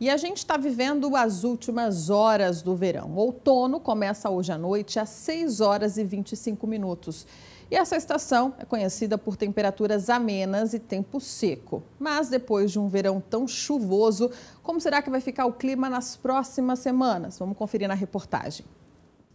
E a gente está vivendo as últimas horas do verão. O outono começa hoje à noite às 6 horas e 25 minutos. E essa estação é conhecida por temperaturas amenas e tempo seco. Mas depois de um verão tão chuvoso, como será que vai ficar o clima nas próximas semanas? Vamos conferir na reportagem.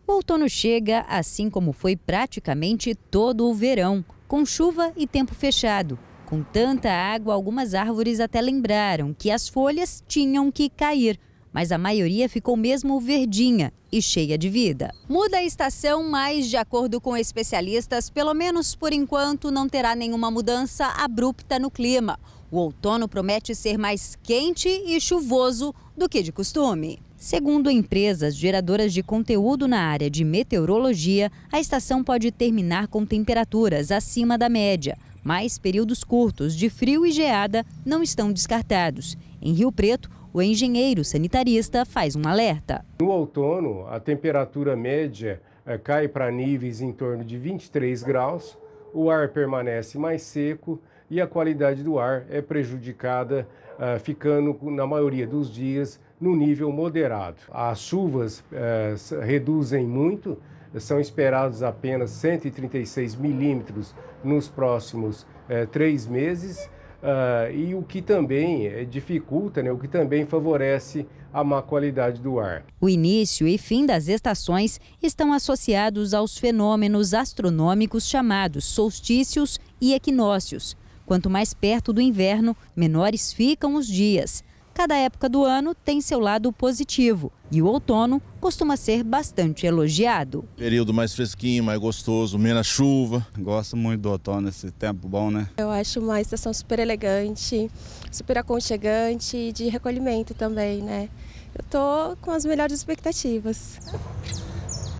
O outono chega assim como foi praticamente todo o verão, com chuva e tempo fechado. Com tanta água, algumas árvores até lembraram que as folhas tinham que cair, mas a maioria ficou mesmo verdinha e cheia de vida. Muda a estação, mas, de acordo com especialistas, pelo menos por enquanto não terá nenhuma mudança abrupta no clima. O outono promete ser mais quente e chuvoso do que de costume. Segundo empresas geradoras de conteúdo na área de meteorologia, a estação pode terminar com temperaturas acima da média mas períodos curtos de frio e geada não estão descartados. Em Rio Preto, o engenheiro sanitarista faz um alerta. No outono, a temperatura média eh, cai para níveis em torno de 23 graus, o ar permanece mais seco e a qualidade do ar é prejudicada, eh, ficando, na maioria dos dias, no nível moderado. As chuvas eh, reduzem muito são esperados apenas 136 milímetros nos próximos é, três meses, uh, e o que também eh, dificulta, né, o que também favorece a má qualidade do ar. O início e fim das estações estão associados aos fenômenos astronômicos chamados solstícios e equinócios. Quanto mais perto do inverno, menores ficam os dias cada época do ano tem seu lado positivo e o outono costuma ser bastante elogiado. Período mais fresquinho, mais gostoso, menos chuva. Gosto muito do outono, esse tempo bom, né? Eu acho uma estação super elegante, super aconchegante e de recolhimento também, né? Eu tô com as melhores expectativas.